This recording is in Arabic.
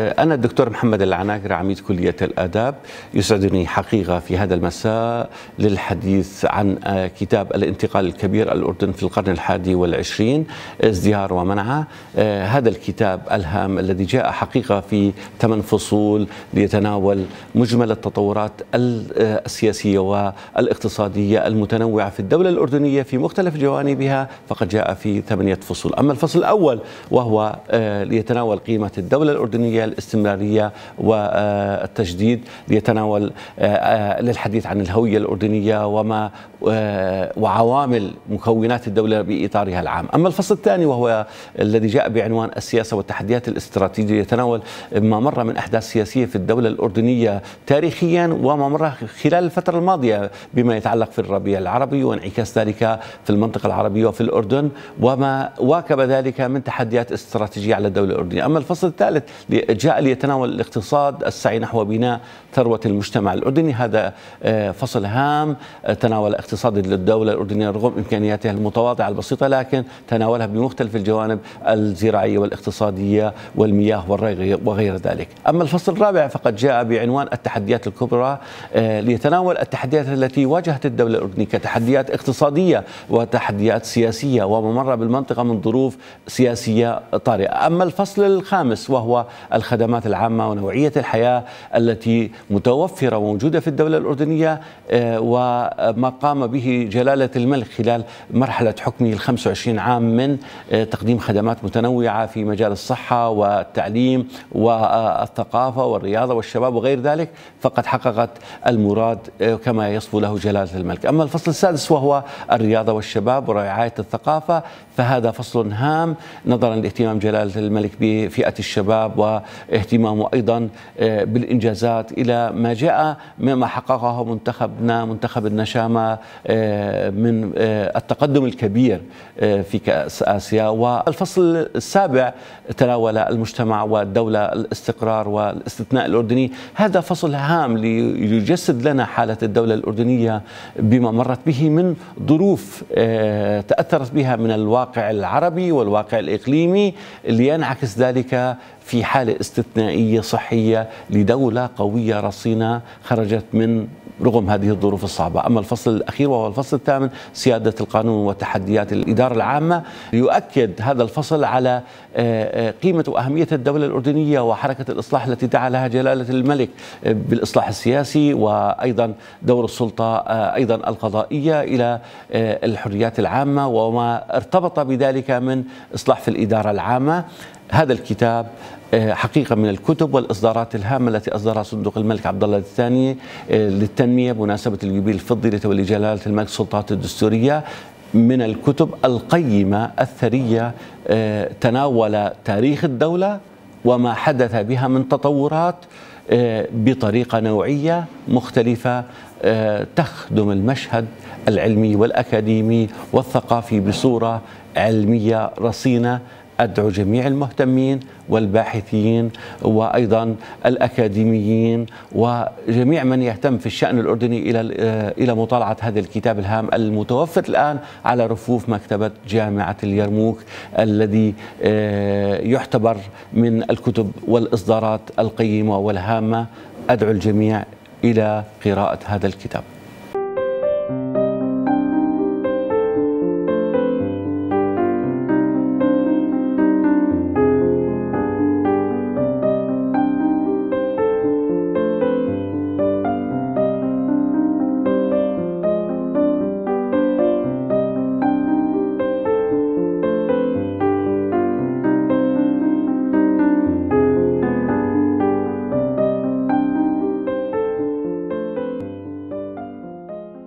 آه، أنا الدكتور محمد العناقر عميد كلية الآداب يسعدني حقيقة في هذا المساء للحديث عن آه، كتاب الانتقال الكبير الأردن في القرن الحادي والعشرين ازدهار ومنعه آه، هذا الكتاب ألهام الذي جاء حقيقة في ثمان فصول ليتناول مجمل التطورات السياسية والاقتصادية المتنوعة في الدولة الأردنية في مختلف جوانبها فقد جاء في ثمانية فصول أما الفصل الأول وهو ليتناول قيمة الدولة الأردنية الاستمرارية والتجديد ليتناول آه، للحديث عن الهوية الأردنية وما آه، وعوامل مكونات الدولة بإطارها العام أما الفصل الثاني وهو الذي جاء بعنوان السياسة والتحديات الاستراتيجية يتناول ما مر من أحداث سياسية في الدولة الأردنية تاريخيا وما مر خلال الفترة الماضية بما يتعلق في الربيع العربي وانعكاس ذلك في المنطقة العربية وفي الأردن وما واكب ذلك من تحديات استراتيجية على الدولة الأردنية أما الفصل الثالث جاء ليتناول الاقتصاد السعي نحو بناء ثروة المجتمع الأردني هذا آه، فصل هام آه، تناول اقتصاد للدولة الأردنية رغم إمكانياتها المتواضعة البسيطة لكن تناولها بمختلف الجوانب الزراعية والاقتصادية والمياه والري وغير ذلك أما الفصل الرابع فقد جاء بعنوان التحديات الكبرى آه، ليتناول التحديات التي واجهت الدولة الأردنية كتحديات اقتصادية وتحديات سياسية وما بالمنطقة من ظروف سياسية طارئة أما الفصل الخامس وهو الخدمات العامة ونوعية الحياة التي متوفرة وموجودة في الدولة الأردنية آه، وما قام به جلالة الملك خلال مرحلة حكمه ال 25 عام من آه، تقديم خدمات متنوعة في مجال الصحة والتعليم والثقافة والرياضة والشباب وغير ذلك فقد حققت المراد آه، كما يصفو له جلالة الملك أما الفصل السادس وهو الرياضة والشباب ورعاية الثقافة فهذا فصل هام نظرا لاهتمام جلالة الملك بفئة الشباب و اهتمامه أيضا آه، بالإنجازات إلى ما جاء مما حققه منتخبنا منتخب النشامة آه، من آه، التقدم الكبير في كأس آسيا والفصل السابع تناول المجتمع والدولة الاستقرار والاستثناء الأردني هذا فصل هام ليجسد لنا حالة الدولة الأردنية بما مرت به من ظروف تأثرت بها من الواقع العربي والواقع الإقليمي لينعكس ذلك في حالة استثنائية صحية لدولة قوية رصينة خرجت من رغم هذه الظروف الصعبة أما الفصل الأخير وهو الفصل الثامن سيادة القانون وتحديات الإدارة العامة يؤكد هذا الفصل على آه، آه، قيمة وأهمية الدولة الأردنية وحركة الإصلاح التي دعا لها جلالة الملك آه، بالإصلاح السياسي وأيضا دور السلطة أيضا القضائية إلى الحريات العامة وما ارتبط بذلك من إصلاح في الإدارة العامة هذا الكتاب حقيقة من الكتب والإصدارات الهامة التي أصدرها صندوق الملك عبد الله الثاني للتنمية التنمية بمناسبة الجبيل الفضي لتولي جلالة الملك السلطات الدستورية من الكتب القيمة الثرية آه، تناول تاريخ الدولة وما حدث بها من تطورات آه، بطريقة نوعية مختلفة آه، تخدم المشهد العلمي والأكاديمي والثقافي بصورة علمية رصينة أدعو جميع المهتمين والباحثين وأيضا الأكاديميين وجميع من يهتم في الشأن الأردني إلى آه، إلى مطالعة هذا الكتاب الهام المتوفر الآن على رفوف مكتبة جامعة اليرموك الذي آه، يعتبر من الكتب والإصدارات القيمة والهامة أدعو الجميع إلى قراءة هذا الكتاب